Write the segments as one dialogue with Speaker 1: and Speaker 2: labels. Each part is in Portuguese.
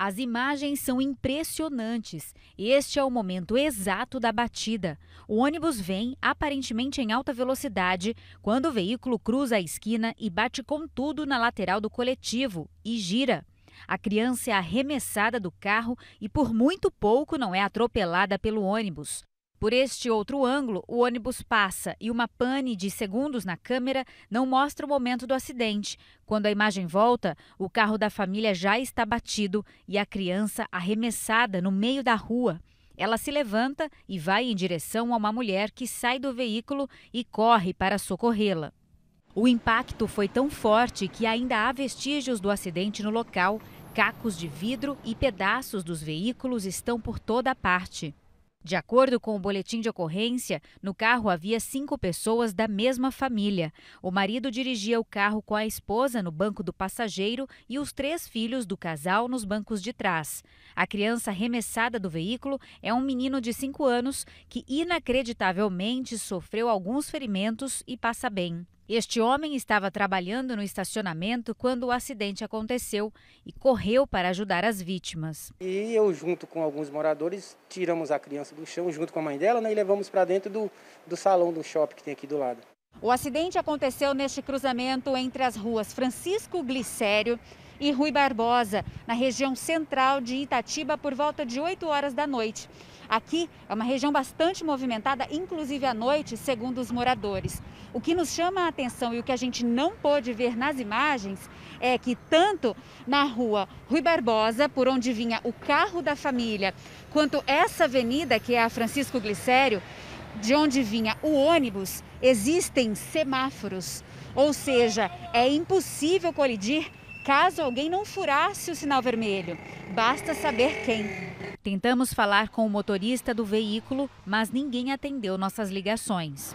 Speaker 1: As imagens são impressionantes. Este é o momento exato da batida. O ônibus vem, aparentemente em alta velocidade, quando o veículo cruza a esquina e bate com tudo na lateral do coletivo e gira. A criança é arremessada do carro e por muito pouco não é atropelada pelo ônibus. Por este outro ângulo, o ônibus passa e uma pane de segundos na câmera não mostra o momento do acidente. Quando a imagem volta, o carro da família já está batido e a criança arremessada no meio da rua. Ela se levanta e vai em direção a uma mulher que sai do veículo e corre para socorrê-la. O impacto foi tão forte que ainda há vestígios do acidente no local. Cacos de vidro e pedaços dos veículos estão por toda a parte. De acordo com o boletim de ocorrência, no carro havia cinco pessoas da mesma família. O marido dirigia o carro com a esposa no banco do passageiro e os três filhos do casal nos bancos de trás. A criança arremessada do veículo é um menino de cinco anos que, inacreditavelmente, sofreu alguns ferimentos e passa bem. Este homem estava trabalhando no estacionamento quando o acidente aconteceu e correu para ajudar as vítimas. E eu, junto com alguns moradores, tiramos a criança do chão junto com a mãe dela né, e levamos para dentro do, do salão do shopping que tem aqui do lado. O acidente aconteceu neste cruzamento entre as ruas Francisco Glicério e Rui Barbosa, na região central de Itatiba, por volta de 8 horas da noite. Aqui é uma região bastante movimentada, inclusive à noite, segundo os moradores. O que nos chama a atenção e o que a gente não pôde ver nas imagens é que tanto na rua Rui Barbosa, por onde vinha o carro da família, quanto essa avenida, que é a Francisco Glicério, de onde vinha o ônibus, existem semáforos. Ou seja, é impossível colidir caso alguém não furasse o sinal vermelho. Basta saber quem. Tentamos falar com o motorista do veículo, mas ninguém atendeu nossas ligações.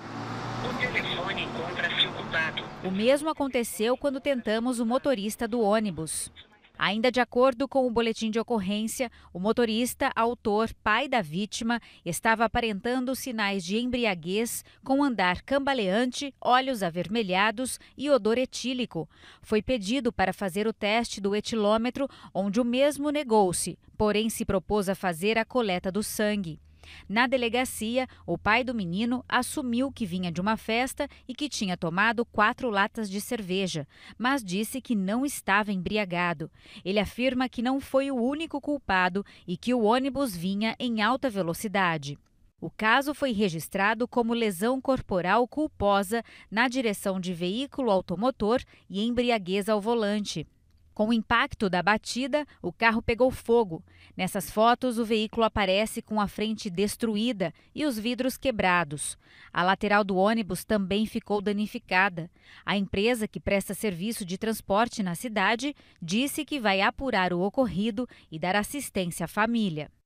Speaker 1: O telefone encontra-se ocupado. O mesmo aconteceu quando tentamos o motorista do ônibus. Ainda de acordo com o boletim de ocorrência, o motorista, autor, pai da vítima, estava aparentando sinais de embriaguez com andar cambaleante, olhos avermelhados e odor etílico. Foi pedido para fazer o teste do etilômetro, onde o mesmo negou-se, porém se propôs a fazer a coleta do sangue. Na delegacia, o pai do menino assumiu que vinha de uma festa e que tinha tomado quatro latas de cerveja, mas disse que não estava embriagado. Ele afirma que não foi o único culpado e que o ônibus vinha em alta velocidade. O caso foi registrado como lesão corporal culposa na direção de veículo automotor e embriaguez ao volante. Com o impacto da batida, o carro pegou fogo. Nessas fotos, o veículo aparece com a frente destruída e os vidros quebrados. A lateral do ônibus também ficou danificada. A empresa que presta serviço de transporte na cidade disse que vai apurar o ocorrido e dar assistência à família.